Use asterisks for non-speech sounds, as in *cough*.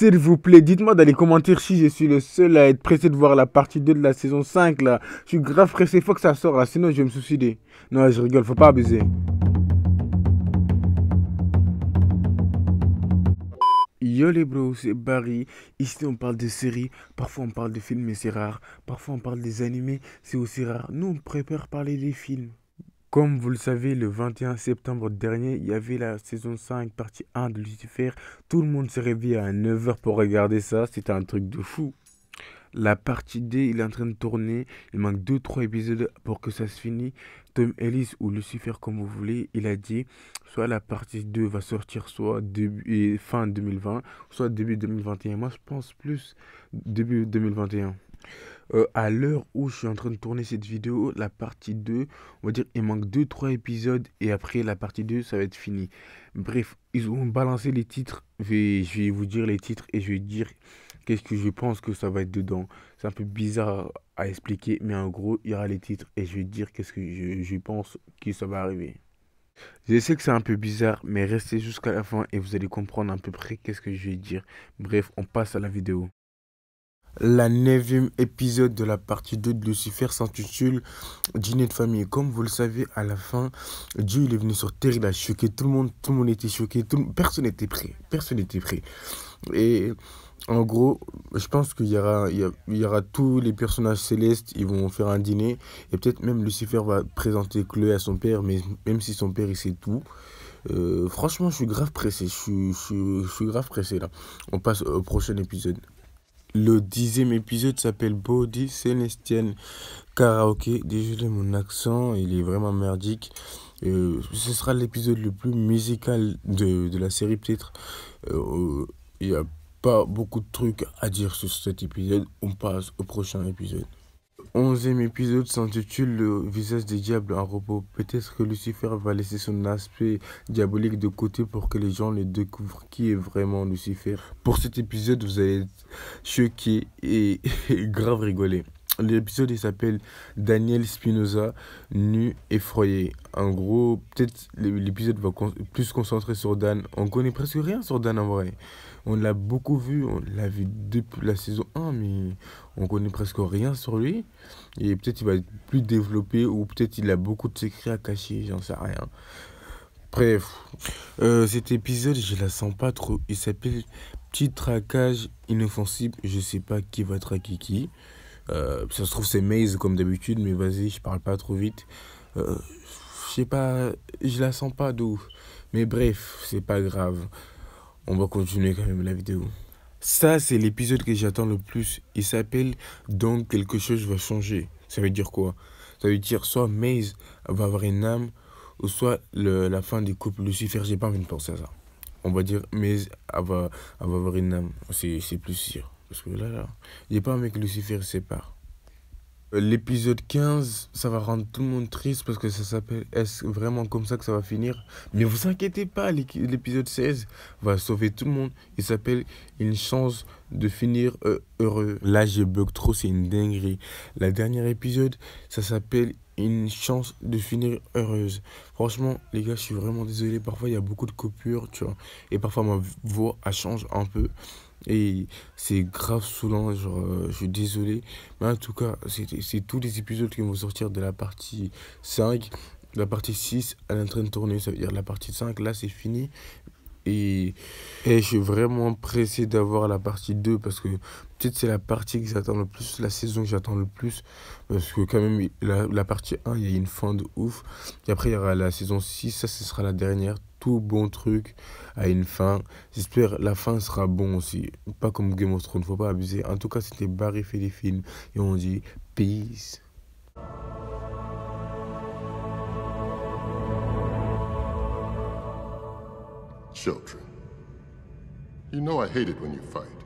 S'il vous plaît, dites-moi dans les commentaires si je suis le seul à être pressé de voir la partie 2 de la saison 5 là. Je suis grave pressé, faut que ça sorte sinon je vais me suicider. Non, je rigole, faut pas abuser. Yo les bros, c'est Barry. Ici on parle de séries, parfois on parle de films mais c'est rare. Parfois on parle des animés, c'est aussi rare. Nous on préfère parler des films. Comme vous le savez, le 21 septembre dernier, il y avait la saison 5, partie 1 de Lucifer. Tout le monde s'est réveillé à 9h pour regarder ça. C'était un truc de fou. La partie D, il est en train de tourner. Il manque 2-3 épisodes pour que ça se finisse. Tom Ellis ou Lucifer, comme vous voulez, il a dit soit la partie 2 va sortir soit début, fin 2020, soit début 2021. Moi, je pense plus début 2021. Euh, à l'heure où je suis en train de tourner cette vidéo, la partie 2, on va dire, il manque 2-3 épisodes et après la partie 2, ça va être fini. Bref, ils ont balancé les titres. je vais vous dire les titres et je vais dire qu'est-ce que je pense que ça va être dedans. C'est un peu bizarre à expliquer, mais en gros, il y aura les titres et je vais dire qu'est-ce que je, je pense que ça va arriver. Je sais que c'est un peu bizarre, mais restez jusqu'à la fin et vous allez comprendre à peu près qu'est-ce que je vais dire. Bref, on passe à la vidéo. La neuvième épisode de la partie 2 de Lucifer s'intitule Dîner de famille. Comme vous le savez, à la fin, Dieu il est venu sur terre, il a choqué tout le monde, tout le monde était choqué, personne n'était prêt, personne n'était prêt. Et en gros, je pense qu'il y aura, il y, aura tous les personnages célestes, ils vont faire un dîner, et peut-être même Lucifer va présenter Chloé à son père, mais même si son père il sait tout. Euh, franchement, je suis grave pressé, je suis grave pressé là. On passe au prochain épisode. Le dixième épisode s'appelle Body Celestial Karaoke. Désolé mon accent, il est vraiment merdique. Euh, ce sera l'épisode le plus musical de, la série peut-être. Euh, il n'y a pas beaucoup de trucs à dire sur cet épisode. On passe au prochain épisode onzième épisode s'intitule Le visage des diables en repos. Peut-être que Lucifer va laisser son aspect diabolique de côté pour que les gens le découvrent qui est vraiment Lucifer. Pour cet épisode, vous allez être choqués et, *laughs* et grave rigoler. L'épisode il s'appelle Daniel Spinoza, nu, effroyé. En gros, peut-être l'épisode va plus plus concentrer sur Dan. On connaît presque rien sur Dan en vrai. On l'a beaucoup vu, on l'a vu depuis la saison 1, mais on connaît presque rien sur lui. Et peut-être il va être plus développé ou peut-être il a beaucoup de secrets à cacher, j'en sais rien. Bref, euh, cet épisode, je la sens pas trop. Il s'appelle Petit traquage inoffensif. Je sais pas qui va traquer qui. Euh, ça se trouve, c'est Maze comme d'habitude, mais vas-y, je parle pas trop vite. Euh, je sais pas, je la sens pas d'où. Mais bref, c'est pas grave. On va continuer quand même la vidéo. Ça, c'est l'épisode que j'attends le plus. Il s'appelle Donc quelque chose va changer. Ça veut dire quoi Ça veut dire soit Maze va avoir une âme, ou soit le, la fin du couple Lucifer. J'ai pas envie de penser à ça. On va dire Maze va, va avoir une âme. C'est plus sûr. Parce que là, là, a pas un mec Lucifer sépare. Euh, l'épisode 15, ça va rendre tout le monde triste parce que ça s'appelle Est-ce vraiment comme ça que ça va finir Mais vous inquiétez pas, l'épisode 16 va sauver tout le monde. Il s'appelle Une chance de finir euh, heureux. Là, je bug trop, c'est une dinguerie. La dernière épisode, ça s'appelle Une chance de finir heureuse. Franchement, les gars, je suis vraiment désolé. Parfois, il y a beaucoup de coupures, tu vois. Et parfois, ma voix, elle change un peu. Et c'est grave saoulant, genre, euh, je suis désolé. Mais en tout cas, c'est tous les épisodes qui vont sortir de la partie 5. La partie 6, elle est en train de tourner, ça veut dire la partie 5, là c'est fini. Et, je suis vraiment pressé d'avoir la partie 2 parce que peut-être c'est la partie que j'attends le plus, la saison que j'attends le plus. Parce que quand même, la, partie 1, il y a une fin de ouf. Et après, il y aura la saison 6, ça ce sera la dernière. Tout bon truc à une fin. J'espère la fin sera bon aussi. Pas comme Game of Thrones, faut pas abuser. En tout cas, c'était Barry fait et on dit peace. children. You know I hate it when you fight.